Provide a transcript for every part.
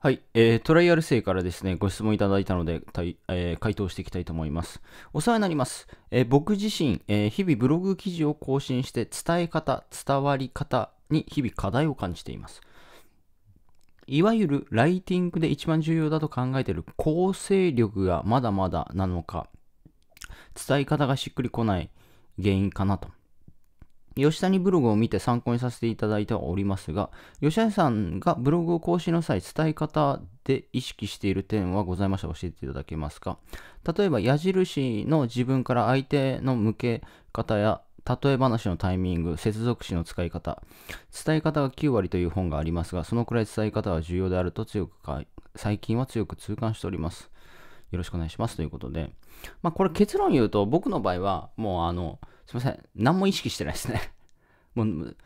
はい、えー、トライアル生からですね、ご質問いただいたので、えー、回答していきたいと思います。お世話になります。えー、僕自身、えー、日々ブログ記事を更新して、伝え方、伝わり方に日々課題を感じています。いわゆるライティングで一番重要だと考えている構成力がまだまだなのか、伝え方がしっくりこない原因かなと。吉谷ブログを見て参考にさせていただいてはおりますが、吉谷さんがブログを更新の際、伝え方で意識している点はございましたら教えていただけますか例えば、矢印の自分から相手の向け方や、例え話のタイミング、接続詞の使い方、伝え方が9割という本がありますが、そのくらい伝え方は重要であると強く最近は強く痛感しております。よろしくお願いしますということで、まあ、これ結論言うと、僕の場合は、もうあの、すみません、何も意識してないですねもう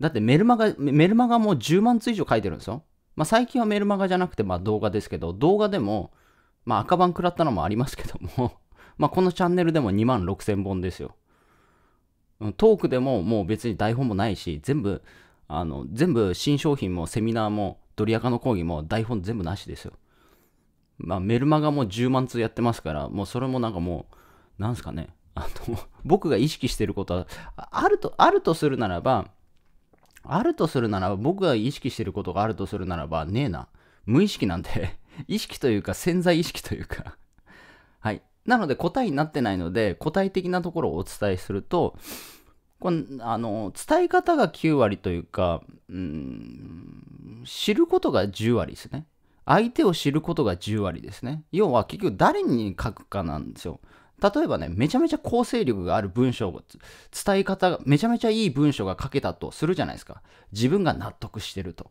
だってメルマガ、メルマガも10万通以上書いてるんですよ。まあ、最近はメルマガじゃなくて、まあ、動画ですけど、動画でも、まあ、赤番食らったのもありますけども まあ、このチャンネルでも2万6千本ですよ。トークでももう別に台本もないし、全部、あの、全部新商品もセミナーもドリアカの講義も台本全部なしですよ。まあ、メルマガも10万通やってますから、もうそれもなんかもう、なんすかね、あの、僕が意識してることは、あると、あるとするならば、あるとするならば、僕が意識してることがあるとするならば、ねえな。無意識なんで意識というか潜在意識というかはい。なので答えになってないので、答え的なところをお伝えすると、こあの伝え方が9割というか、うん、知ることが10割ですね。相手を知ることが10割ですね。要は結局誰に書くかなんですよ。例えばね、めちゃめちゃ構成力がある文章を、伝え方が、めちゃめちゃいい文章が書けたとするじゃないですか。自分が納得してると。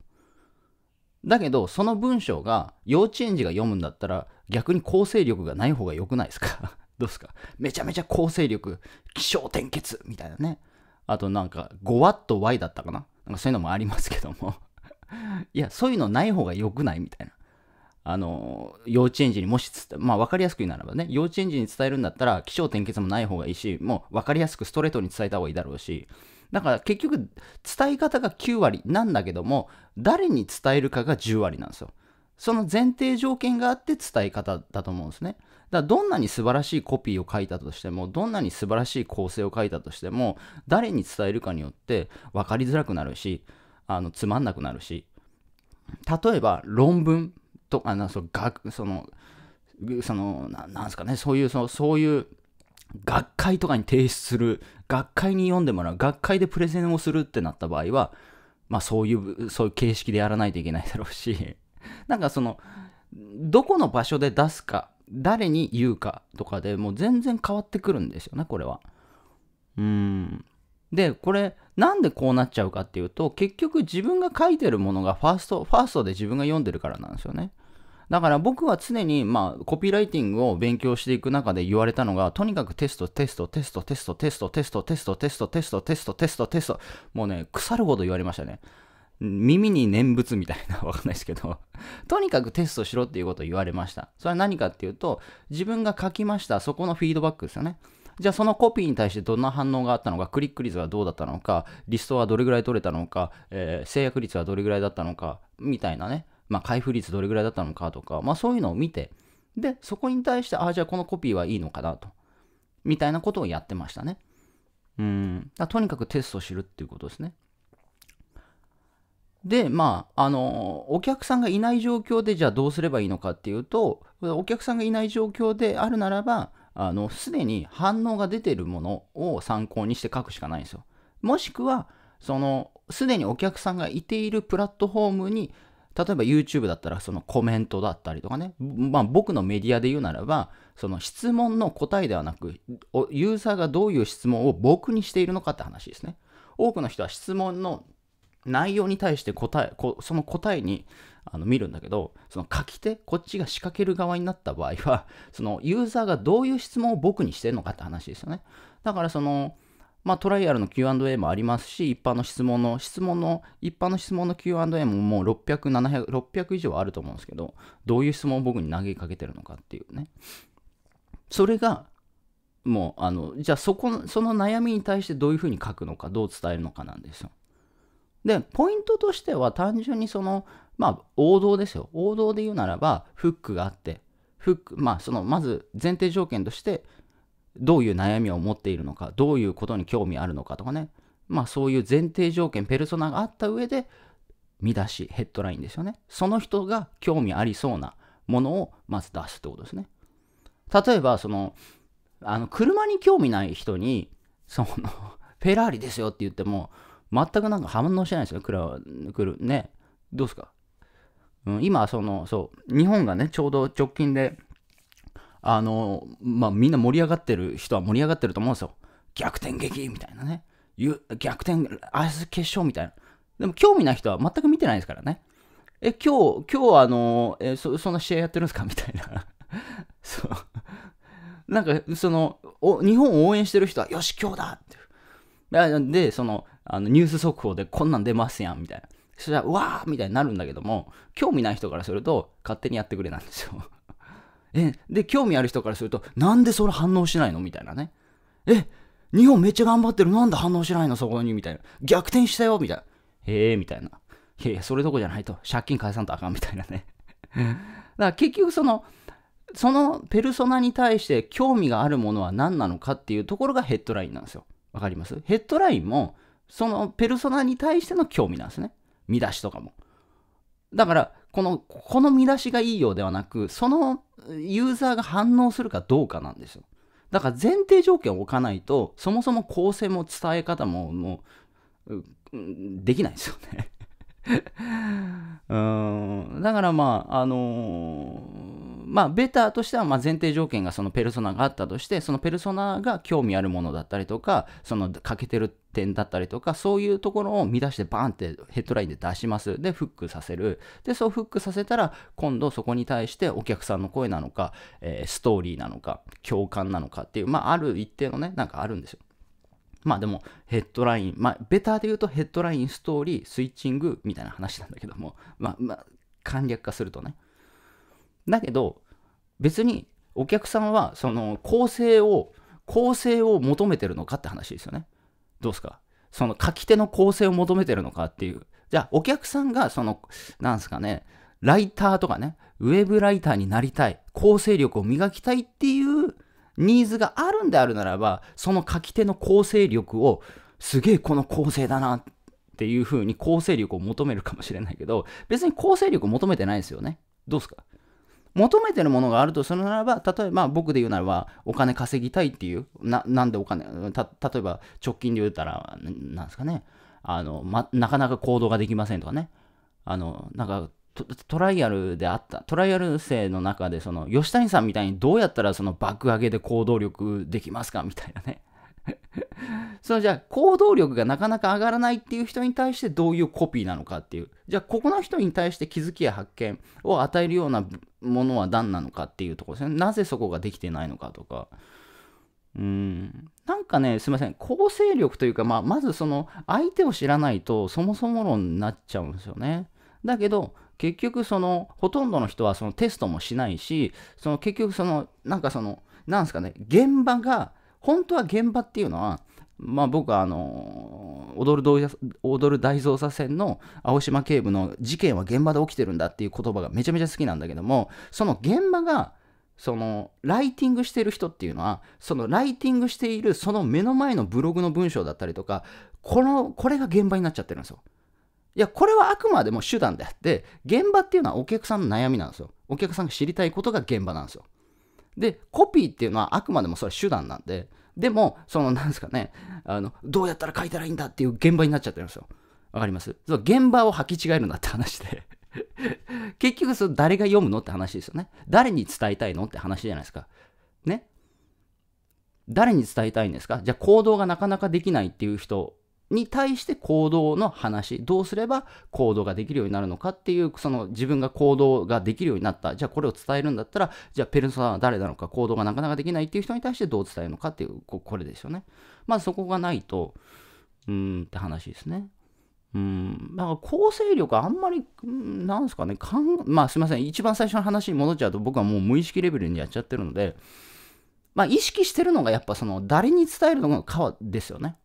だけど、その文章が幼稚園児が読むんだったら、逆に構成力がない方が良くないですか どうですかめちゃめちゃ構成力、気象転結みたいなね。あとなんか、5ワット Y だったかななんかそういうのもありますけども いや、そういうのない方が良くないみたいな。あの、幼稚園児にもしまあ分かりやすく言うならばね、幼稚園児に伝えるんだったら、起承転結もない方がいいし、もう分かりやすくストレートに伝えた方がいいだろうし、だから結局、伝え方が9割なんだけども、誰に伝えるかが10割なんですよ。その前提条件があって伝え方だと思うんですね。だからどんなに素晴らしいコピーを書いたとしても、どんなに素晴らしい構成を書いたとしても、誰に伝えるかによって分かりづらくなるし、あのつまんなくなるし、例えば論文とあのそがそのそのななんですかねそういうそのそういう学会とかに提出する学会に読んでもらう学会でプレゼンをするってなった場合はまあそういうそういう形式でやらないといけないだろうし なんかそのどこの場所で出すか誰に言うかとかでもう全然変わってくるんですよねこれは。うんでこれなんでこうなっちゃうかっていうと結局自分が書いてるものがファーストファーストで自分が読んでるからなんですよね。だから僕は常に、まあ、コピーライティングを勉強していく中で言われたのが、とにかくテスト、テスト、テスト、テスト、テスト、テスト、テスト、テスト、テスト、テスト、テスト、テスト、もうね、腐るほど言われましたね。耳に念仏みたいな、わかんないですけど、とにかくテストしろっていうことを言われました。それは何かっていうと、自分が書きました、そこのフィードバックですよね。じゃあそのコピーに対してどんな反応があったのか、クリック率はどうだったのか、リストはどれぐらい取れたのか、えー、制約率はどれぐらいだったのか、みたいなね、まあ、開封率どれぐらいだったのかとか、まあ、そういうのを見て、で、そこに対して、ああ、じゃあこのコピーはいいのかなと、みたいなことをやってましたね。うん、だとにかくテストを知るっていうことですね。で、まあ、あの、お客さんがいない状況で、じゃあどうすればいいのかっていうと、お客さんがいない状況であるならば、あの、すでに反応が出てるものを参考にして書くしかないんですよ。もしくは、その、すでにお客さんがいているプラットフォームに例えば YouTube だったらそのコメントだったりとかね、まあ、僕のメディアで言うならば、その質問の答えではなく、ユーザーがどういう質問を僕にしているのかって話ですね。多くの人は質問の内容に対して答え、その答えにあの見るんだけど、その書き手、こっちが仕掛ける側になった場合は、そのユーザーがどういう質問を僕にしてるのかって話ですよね。だからその、まあ、トライアルの Q&A もありますし、一般の質問の、質問の、一般の質問の Q&A ももう600、700、600以上あると思うんですけど、どういう質問を僕に投げかけてるのかっていうね。それが、もう、あの、じゃあそこ、その悩みに対してどういうふうに書くのか、どう伝えるのかなんですよ。で、ポイントとしては単純にその、まあ、王道ですよ。王道で言うならば、フックがあって、フック、まあ、その、まず前提条件として、どういう悩みを持っているのか、どういうことに興味あるのかとかね、まあそういう前提条件、ペルソナがあった上で、見出し、ヘッドラインですよね。その人が興味ありそうなものをまず出すってことですね。例えば、その、あの車に興味ない人に、そのフェラーリですよって言っても、全くなんか反応しないですよ、車、来る。ね。どうですか、うん、今、その、そう、日本がね、ちょうど直近で、あの、まあ、みんな盛り上がってる人は盛り上がってると思うんですよ。逆転劇みたいなね。逆転、明日決勝みたいな。でも興味ない人は全く見てないですからね。え、今日、今日あの、えそ、そんな試合やってるんですかみたいな。そう。なんか、そのお、日本を応援してる人は、よし、今日だってで、その、あのニュース速報でこんなん出ますやん、みたいな。そしたら、うわーみたいになるんだけども、興味ない人からすると、勝手にやってくれなんですよ。えで興味ある人からするとなんでそれ反応しないのみたいなねえ日本めっちゃ頑張ってるなんで反応しないのそこにみたいな逆転したよみたいなへえみたいないやいやそれどこじゃないと借金返さんとあかんみたいなね だから結局そのそのペルソナに対して興味があるものは何なのかっていうところがヘッドラインなんですよ。わかりますヘッドラインもそのペルソナに対しての興味なんですね。見出しとかも。だからこの、この見出しがいいようではなく、そのユーザーが反応するかどうかなんですよ。だから前提条件を置かないと、そもそも構成も伝え方も、もう、できないですよね うん。だからまあ、あのーまあ、ベターとしては、ま前提条件がそのペルソナがあったとして、そのペルソナが興味あるものだったりとか、その欠けてる点だったりとか、そういうところを見出してバーンってヘッドラインで出します。で、フックさせる。で、そうフックさせたら、今度そこに対してお客さんの声なのか、えー、ストーリーなのか、共感なのかっていう、まあ、ある一定のね、なんかあるんですよ。まあでもヘッドライン、まあベターで言うとヘッドライン、ストーリー、スイッチングみたいな話なんだけども、まあ、まあ、簡略化するとね。だけど、別にお客さんはその構成を、構成を求めてるのかって話ですよね。どうですかその書き手の構成を求めてるのかっていう。じゃあ、お客さんがその、なんすかね、ライターとかね、ウェブライターになりたい、構成力を磨きたいっていうニーズがあるんであるならば、その書き手の構成力を、すげえこの構成だなっていうふうに構成力を求めるかもしれないけど、別に構成力を求めてないですよね。どうですか求めてるものがあるとするならば、例えば僕で言うならば、お金稼ぎたいっていう、ななんでお金、た例えば直近で言ったら、なんですかね、あの、ま、なかなか行動ができませんとかね、あの、なんか、トライアルであった、トライアル生の中で、その、吉谷さんみたいにどうやったらその爆上げで行動力できますかみたいなね。そのじゃあ行動力がなかなか上がらないっていう人に対してどういうコピーなのかっていうじゃあここの人に対して気づきや発見を与えるようなものは何なのかっていうところですねなぜそこができてないのかとかうんなんかねすいません構成力というか、まあ、まずその相手を知らないとそもそも論になっちゃうんですよねだけど結局そのほとんどの人はそのテストもしないしその結局そのなんかそのなんですかね現場が本当は現場っていうのは、まあ、僕はあの踊る大捜査線の青島警部の事件は現場で起きてるんだっていう言葉がめちゃめちゃ好きなんだけどもその現場がそのライティングしてる人っていうのはそのライティングしているその目の前のブログの文章だったりとかこのこれが現場になっちゃってるんですよ。いや、これはあくまでも手段であって、現場っていうのはお客さんの悩みなんですよ。お客さんが知りたいことが現場なんですよ。で、コピーっていうのはあくまでもそれは手段なんで、でも、その、なんですかね、あの、どうやったら書いたらいいんだっていう現場になっちゃってるんですよ。わかりますそう現場を履き違えるなって話で 結局、その誰が読むのって話ですよね。誰に伝えたいのって話じゃないですか。ね誰に伝えたいんですかじゃあ行動がなかなかできないっていう人に対して行動の話、どうすれば行動ができるようになるのかっていう、その自分が行動ができるようになった、じゃあこれを伝えるんだったら、じゃあペルソナは誰なのか、行動がなかなかできないっていう人に対してどう伝えるのかっていう、これですよね。まずそこがないと、うーんって話ですね。うん、だから構成力あんまり、なんすかね、かんまあすいません、一番最初の話に戻っちゃうと僕はもう無意識レベルにやっちゃってるので、まあ意識してるのがやっぱその誰に伝えるのかですよね。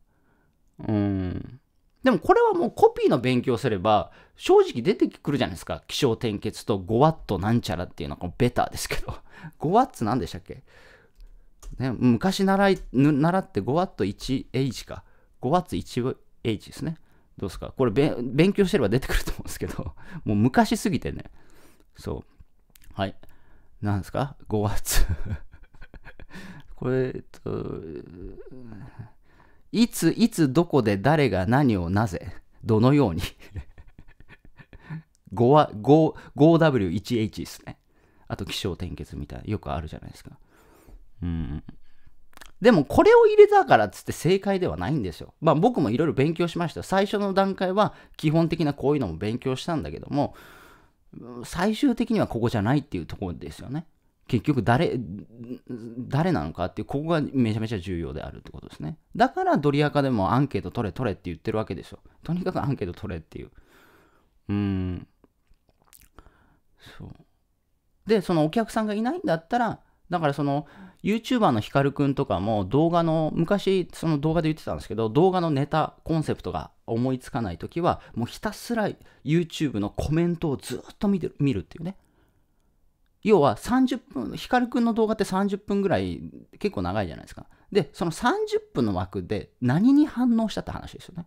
うん。でもこれはもうコピーの勉強すれば、正直出てくるじゃないですか。気象転結と 5W なんちゃらっていうのがベターですけど。5W 何でしたっけね、昔習い習って 5W1H か。5W1H ですね。どうですかこれ勉強してれば出てくると思うんですけど、もう昔すぎてね。そう。はい。なんですか ?5 月 これ、えっと、いついつどこで誰が何をなぜどのように5は 5W1H ですねあと気象転結みたいなよくあるじゃないですかうんでもこれを入れたからっつって正解ではないんですよ。まあ僕もいろいろ勉強しました。最初の段階は基本的なこういうのも勉強したんだけども、最終的にはここじゃないっていうところですよね。結局誰、誰なのかっていう、ここがめちゃめちゃ重要であるってことですね。だからドリアカでもアンケート取れ取れって言ってるわけでしょ。とにかくアンケート取れっていう。うん。そう。で、そのお客さんがいないんだったら、だからその YouTuber のヒカルくんとかも動画の、昔その動画で言ってたんですけど、動画のネタ、コンセプトが思いつかないときは、もうひたすら YouTube のコメントをずっと見てる見るっていうね。要は30分、ヒカルくんの動画って30分ぐらい結構長いじゃないですか。で、その30分の枠で何に反応したって話ですよね。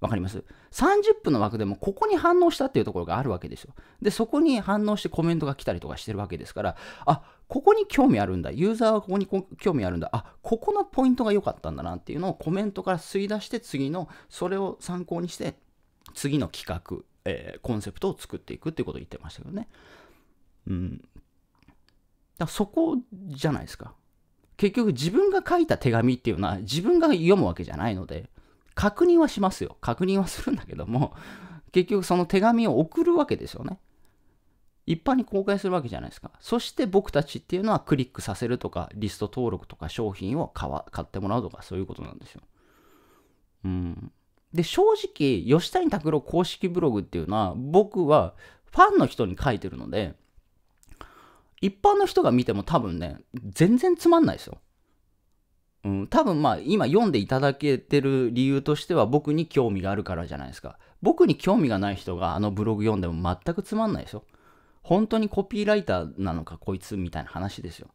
わかります ?30 分の枠でもここに反応したっていうところがあるわけですよ。で、そこに反応してコメントが来たりとかしてるわけですから、あ、ここに興味あるんだ。ユーザーはここに興味あるんだ。あ、ここのポイントが良かったんだなっていうのをコメントから吸い出して次の、それを参考にして次の企画、えー、コンセプトを作っていくっていうことを言ってましたけどね。うん、だそこじゃないですか。結局自分が書いた手紙っていうのは自分が読むわけじゃないので、確認はしますよ。確認はするんだけども、結局その手紙を送るわけですよね。一般に公開するわけじゃないですか。そして僕たちっていうのはクリックさせるとか、リスト登録とか、商品を買ってもらうとか、そういうことなんですよ。うん。で、正直、吉谷拓郎公式ブログっていうのは、僕はファンの人に書いてるので、一般の人が見ても多分ね、全然つまんないですよ。うん、多分まあ今読んでいただけてる理由としては僕に興味があるからじゃないですか。僕に興味がない人があのブログ読んでも全くつまんないですよ。本当にコピーライターなのかこいつみたいな話ですよ。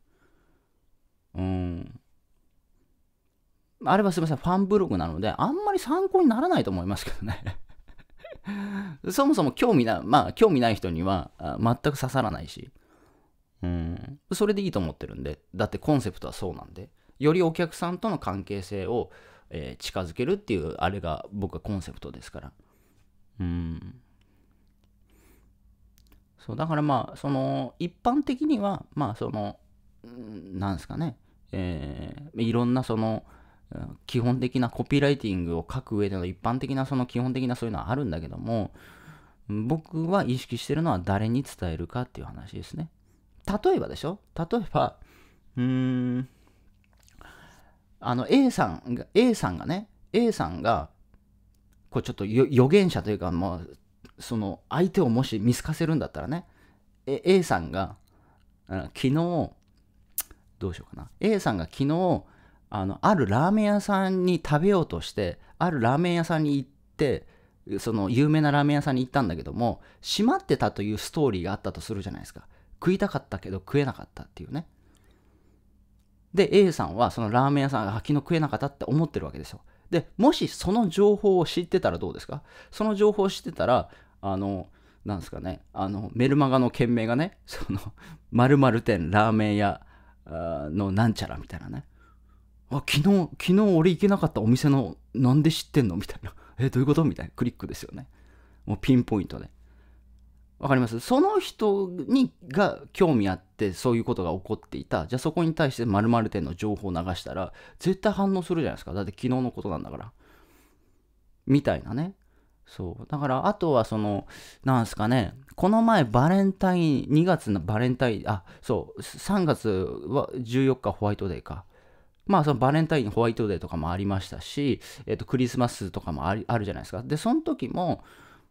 うん。あれはすいません、ファンブログなので、あんまり参考にならないと思いますけどね そもそも興味なまあ興味ない人には全く刺さらないし。うん、それでいいと思ってるんで、だってコンセプトはそうなんで、よりお客さんとの関係性を、えー、近づけるっていう、あれが僕はコンセプトですから。うん。そう、だからまあ、その、一般的には、まあ、その、なんですかね、えー、いろんなその、基本的なコピーライティングを書く上での一般的なその基本的なそういうのはあるんだけども僕は意識してるのは誰に伝えるかっていう話ですね。例えばでしょ例えば、うーん、あの A さんが、A さんがね、A さんが、こうちょっと予言者というか、まあ、その相手をもし見透かせるんだったらね、A さんが、昨日、どうしようかな。A さんが昨日、あの、あるラーメン屋さんに食べようとして、あるラーメン屋さんに行って、その有名なラーメン屋さんに行ったんだけども、閉まってたというストーリーがあったとするじゃないですか。食いたかったけど食えなかったっていうねで A さんはそのラーメン屋さんが昨日食えなかったって思ってるわけですよでもしその情報を知ってたらどうですかその情報を知ってたらあのなんですかねあのメルマガの件名がね その〇〇店ラーメン屋のなんちゃらみたいなねあ昨日昨日俺行けなかったお店のなんで知ってんのみたいなえどういうことみたいなクリックですよねもうピンポイントでわかりますその人にが興味あってそういうことが起こっていたじゃあそこに対して〇〇点の情報を流したら絶対反応するじゃないですかだって昨日のことなんだからみたいなねそうだからあとはそのなんすかねこの前バレンタイン2月のバレンタインあそう3月は14日ホワイトデーかまあそのバレンタインホワイトデーとかもありましたし、えっと、クリスマスとかもあるじゃないですかでその時も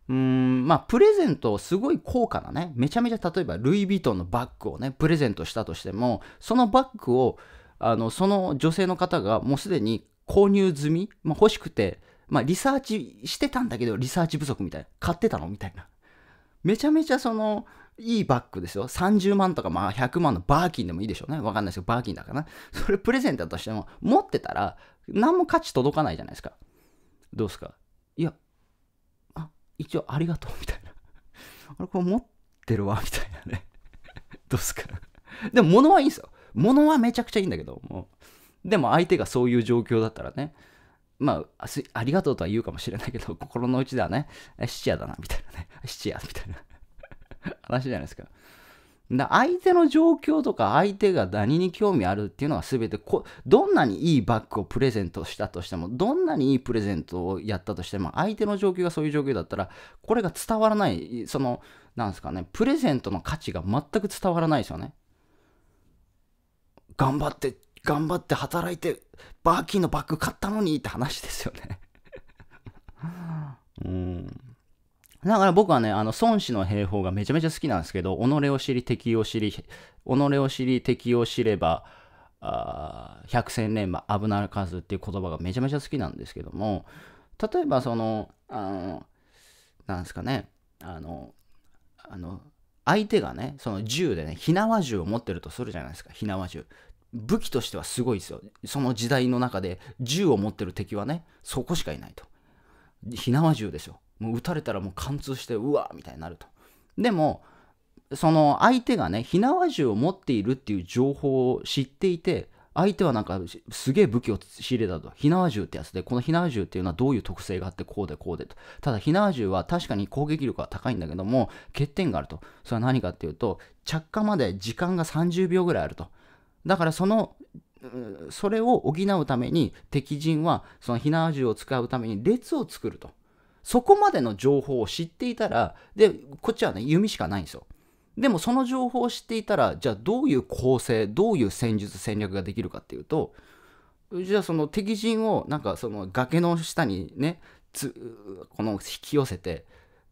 うーんまあ、プレゼントをすごい高価なね、めちゃめちゃ例えばルイ・ヴィトンのバッグをね、プレゼントしたとしても、そのバッグを、あの、その女性の方がもうすでに購入済み、まあ、欲しくて、まあ、リサーチしてたんだけど、リサーチ不足みたいな。買ってたのみたいな。めちゃめちゃその、いいバッグですよ。30万とか、まあ100万のバーキンでもいいでしょうね。わかんないですけど、バーキンだからな。それプレゼントだとしても、持ってたら、何も価値届かないじゃないですか。どうですかいや、一応ありがとうみたいな。あれこれ持ってるわみたいなね。どうすか。でも物はいいんですよ。物はめちゃくちゃいいんだけども。でも相手がそういう状況だったらね、まあ、ありがとうとは言うかもしれないけど、心の内ではね、質屋だな、みたいなね。質 屋、みたいな話じゃないですか。だ相手の状況とか相手が何に興味あるっていうのは全てこどんなにいいバッグをプレゼントしたとしてもどんなにいいプレゼントをやったとしても相手の状況がそういう状況だったらこれが伝わらないそのなんですかねプレゼントの価値が全く伝わらないですよね頑張って頑張って働いてバーキンのバッグ買ったのにって話ですよね うんだから僕はね、あの、孫子の兵法がめちゃめちゃ好きなんですけど、己を知り、敵を知り、己を知り、敵を知れば、あ百戦錬磨、危なかずっていう言葉がめちゃめちゃ好きなんですけども、例えばその、あの、なんですかね、あの、あの、相手がね、その銃でね、火縄銃を持ってるとするじゃないですか、火縄銃。武器としてはすごいですよ。その時代の中で銃を持ってる敵はね、そこしかいないと。火縄銃ですよ。もう打たれたらもう貫通してうわーみたいになるとでもその相手がね火縄銃を持っているっていう情報を知っていて相手はなんかすげえ武器を仕入れたと。火縄銃ってやつで、この火縄銃っていうのはどういう特性があってこうでこうでと。ただ火縄銃は確かに攻撃力は高いんだけども、欠点があると。それは何かっていうと、着火まで時間が30秒ぐらいあると。だからその、それを補うために敵陣はその火縄銃を使うために列を作ると。そこまでの情報を知っていたら、で、こっちはね、弓しかないんですよ。でもその情報を知っていたら、じゃあどういう構成、どういう戦術、戦略ができるかっていうと、じゃあその敵陣をなんかその崖の下にね、この引き寄せて、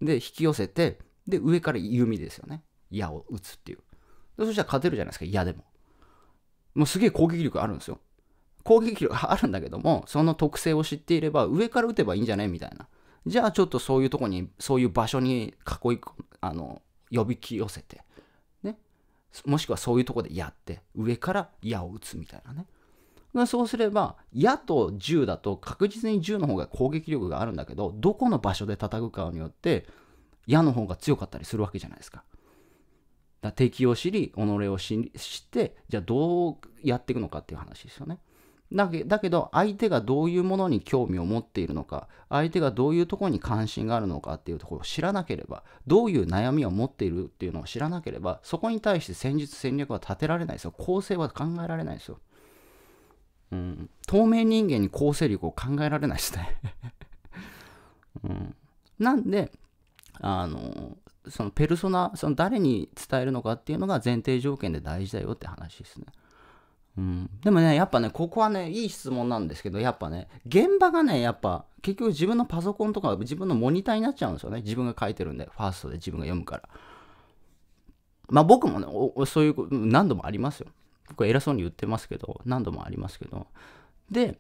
で、引き寄せて、で、上から弓ですよね。矢を打つっていう。そしたら勝てるじゃないですか、矢でも。もうすげえ攻撃力あるんですよ。攻撃力あるんだけども、その特性を知っていれば、上から打てばいいんじゃないみたいな。じゃあちょっとそういうとこに、そういう場所に囲い、あの、呼び寄せて、ね。もしくはそういうとこでやって、上から矢を撃つみたいなね。そうすれば、矢と銃だと確実に銃の方が攻撃力があるんだけど、どこの場所で叩くかによって、矢の方が強かったりするわけじゃないですか。だ敵を知り、己を知って、じゃあどうやっていくのかっていう話ですよね。だけだけど相手がどういうものに興味を持っているのか相手がどういうところに関心があるのかっていうところを知らなければどういう悩みを持っているっていうのを知らなければそこに対して戦術戦略は立てられないですよ構成は考えられないですよ、うん、透明人間に構成力を考えられないですね、うん、なんであのそのペルソナその誰に伝えるのかっていうのが前提条件で大事だよって話ですねうん、でもね、やっぱね、ここはね、いい質問なんですけど、やっぱね、現場がね、やっぱ、結局自分のパソコンとか自分のモニターになっちゃうんですよね。自分が書いてるんで、ファーストで自分が読むから。まあ僕もね、そういう、何度もありますよ。僕は偉そうに言ってますけど、何度もありますけど。で、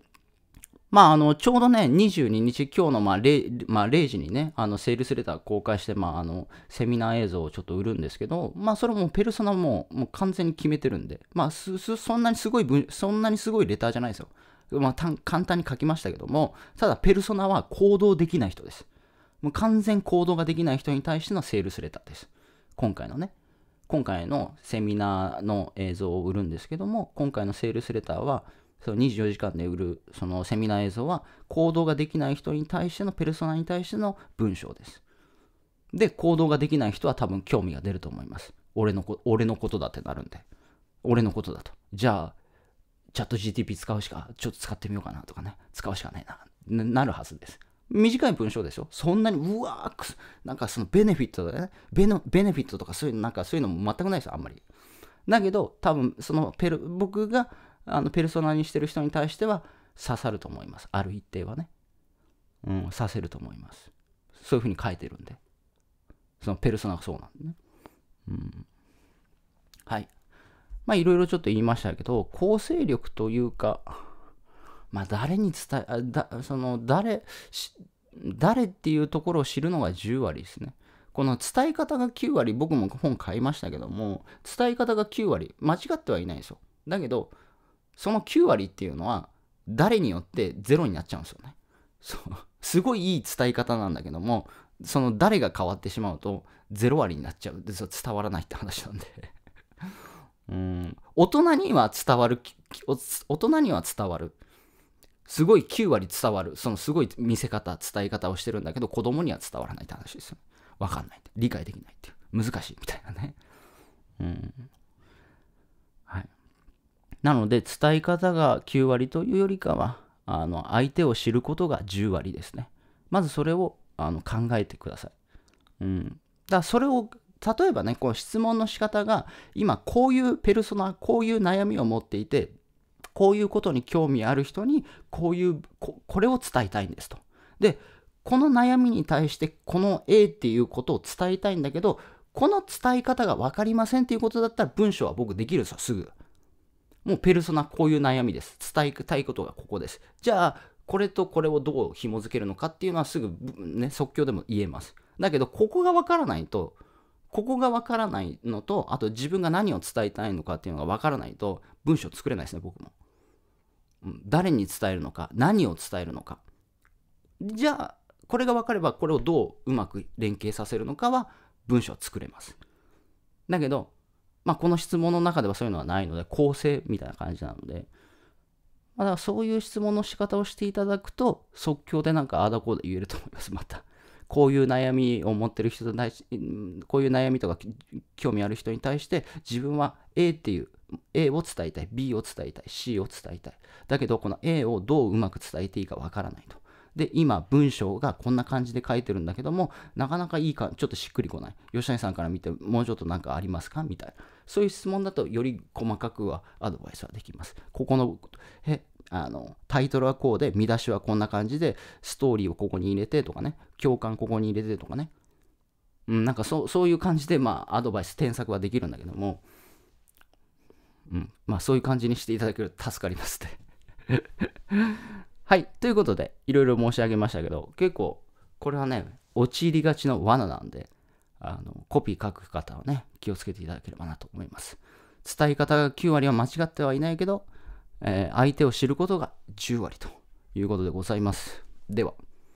まあ、あのちょうどね、22日、今日のまあ 0,、まあ、0時にね、あのセールスレター公開して、まあ、あのセミナー映像をちょっと売るんですけど、まあ、それもペルソナももう完全に決めてるんで、まあ、そんなにすごいそんなにすごいレターじゃないですよ。まあ、簡単に書きましたけども、ただ、ペルソナは行動できない人です。もう完全行動ができない人に対してのセールスレターです。今回のね。今回のセミナーの映像を売るんですけども、今回のセールスレターは、その24時間で売るそのセミナー映像は行動ができない人に対してのペルソナに対しての文章です。で、行動ができない人は多分興味が出ると思います。俺のこ俺のことだってなるんで。俺のことだと。じゃあ、チャット GTP 使うしか、ちょっと使ってみようかなとかね、使うしかないな、なるはずです。短い文章ですよ。そんなに、うわーくす、なんかそのベネフィットだね。ベベネフィットとかそういう、なんかそういうのも全くないですよ、あんまり。だけど、多分、そのペル、僕があのペルソナにしてる人に対しては刺さると思います。ある一定はね。うん、刺せると思います。そういうふうに書いてるんで。そのペルソナがそうなんでね。うん。はい。まあいろいろちょっと言いましたけど、構成力というか、まあ誰に伝え、だその誰、誰っていうところを知るのが10割ですね。この伝え方が9割、僕も本買いましたけども、伝え方が9割、間違ってはいないんですよ。だけど、その9割っていうのは誰によってゼロになっちゃうんですよね。そうすごいいい伝え方なんだけどもその誰が変わってしまうと0割になっちゃうで伝わらないって話なんでうん大人には伝わる大人には伝わるすごい9割伝わるそのすごい見せ方伝え方をしてるんだけど子供には伝わらないって話ですよ、ね、分かんない理解できないっていう難しいみたいなねなので伝え方が9割というよりかはあの相手を知ることが10割ですね。まずそれをあの考えてください。うん、だからそれを例えばねこう質問の仕方が今こういうペルソナこういう悩みを持っていてこういうことに興味ある人にこういうこれを伝えたいんですと。でこの悩みに対してこの A っていうことを伝えたいんだけどこの伝え方が分かりませんっていうことだったら文章は僕できるんですよすぐ。もうペルソナこういう悩みです。伝えたいことがここです。じゃあ、これとこれをどう紐付けるのかっていうのはすぐ、ね、即興でも言えます。だけど、ここがわからないと、ここがわからないのと、あと自分が何を伝えたいのかっていうのがわからないと、文章作れないですね、僕も。誰に伝えるのか、何を伝えるのか。じゃあ、これがわかれば、これをどううまく連携させるのかは、文章作れます。だけど、まあ、この質問の中ではそういうのはないので、構成みたいな感じなので、まあ、だからそういう質問の仕方をしていただくと、即興でなんかあーだこうだ言えると思います、また。こういう悩みを持ってる人に対し、て、こういう悩みとか興味ある人に対して、自分は A っていう、A を伝えたい、B を伝えたい、C を伝えたい。だけど、この A をどううまく伝えていいかわからないと。で、今、文章がこんな感じで書いてるんだけども、なかなかいいか、ちょっとしっくりこない。吉谷さんから見て、もうちょっとなんかありますかみたいな。そういう質問だと、より細かくはアドバイスはできます。ここの、え、あの、タイトルはこうで、見出しはこんな感じで、ストーリーをここに入れてとかね、共感ここに入れてとかね。うん、なんかそそういう感じで、まあ、アドバイス、添削はできるんだけども、うん、まあ、そういう感じにしていただけると助かりますってはい。ということで、いろいろ申し上げましたけど、結構、これはね、陥りがちの罠なんで、あのコピー書く方はね、気をつけていただければなと思います。伝え方が9割は間違ってはいないけど、えー、相手を知ることが10割ということでございます。では。